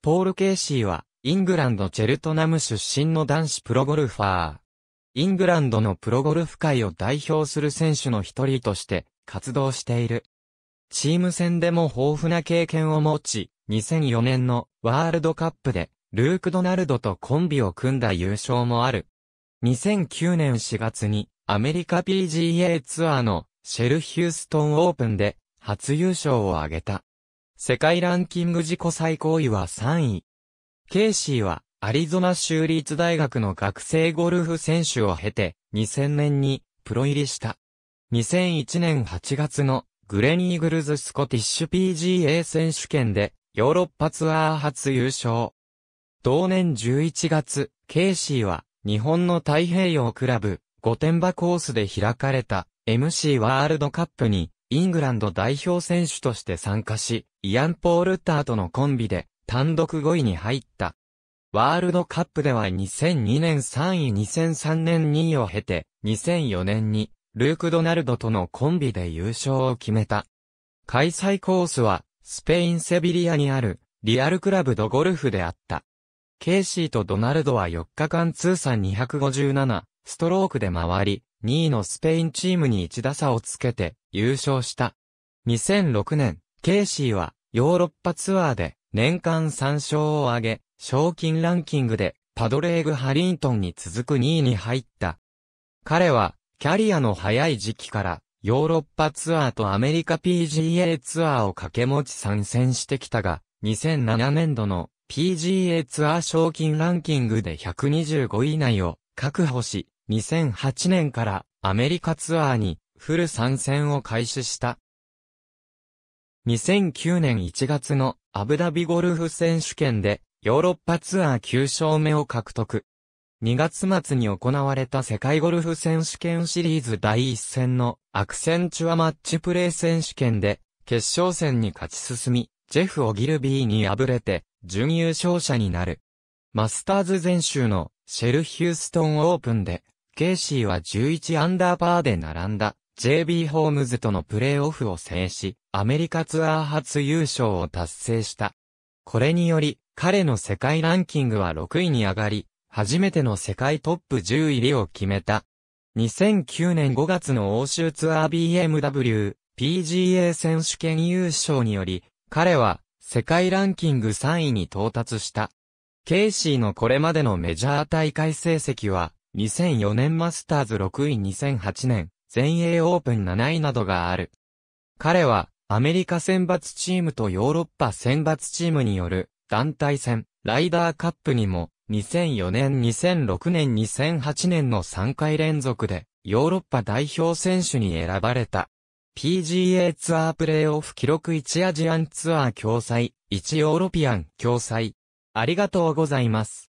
ポール・ケーシーは、イングランド・チェルトナム出身の男子プロゴルファー。イングランドのプロゴルフ界を代表する選手の一人として活動している。チーム戦でも豊富な経験を持ち、2004年のワールドカップでルーク・ドナルドとコンビを組んだ優勝もある。2009年4月にアメリカ PGA ツアーのシェルヒューストンオープンで初優勝を挙げた。世界ランキング自己最高位は3位。ケイシーは、アリゾナ州立大学の学生ゴルフ選手を経て、2000年に、プロ入りした。2001年8月の、グレニーグルズスコティッシュ PGA 選手権で、ヨーロッパツアー初優勝。同年11月、ケイシーは、日本の太平洋クラブ、御殿場コースで開かれた、MC ワールドカップに、イングランド代表選手として参加し、イアン・ポールターとのコンビで単独5位に入った。ワールドカップでは2002年3位2003年2位を経て、2004年にルーク・ドナルドとのコンビで優勝を決めた。開催コースは、スペイン・セビリアにある、リアルクラブドゴルフであった。ケイシーとドナルドは4日間通算257、ストロークで回り、2位のスペインチームに1打差をつけて優勝した。2006年、ケイシーはヨーロッパツアーで年間3勝を挙げ、賞金ランキングでパドレーグ・ハリントンに続く2位に入った。彼はキャリアの早い時期からヨーロッパツアーとアメリカ PGA ツアーを掛け持ち参戦してきたが、2007年度の PGA ツアー賞金ランキングで125位以内を確保し、2008年からアメリカツアーにフル参戦を開始した。2009年1月のアブダビゴルフ選手権でヨーロッパツアー9勝目を獲得。2月末に行われた世界ゴルフ選手権シリーズ第1戦のアクセンチュアマッチプレー選手権で決勝戦に勝ち進み、ジェフ・オギルビーに敗れて準優勝者になる。マスターズ全州のシェルヒューストンオープンでケイシーは11アンダーパーで並んだ JB ホームズとのプレーオフを制し、アメリカツアー初優勝を達成した。これにより、彼の世界ランキングは6位に上がり、初めての世界トップ10入りを決めた。2009年5月の欧州ツアー BMW PGA 選手権優勝により、彼は世界ランキング3位に到達した。ケイシーのこれまでのメジャー大会成績は、2004年マスターズ6位2008年、全英オープン7位などがある。彼は、アメリカ選抜チームとヨーロッパ選抜チームによる、団体戦、ライダーカップにも、2004年、2006年、2008年の3回連続で、ヨーロッパ代表選手に選ばれた。PGA ツアープレイオフ記録1アジアンツアー共催、1ヨーロピアン共催。ありがとうございます。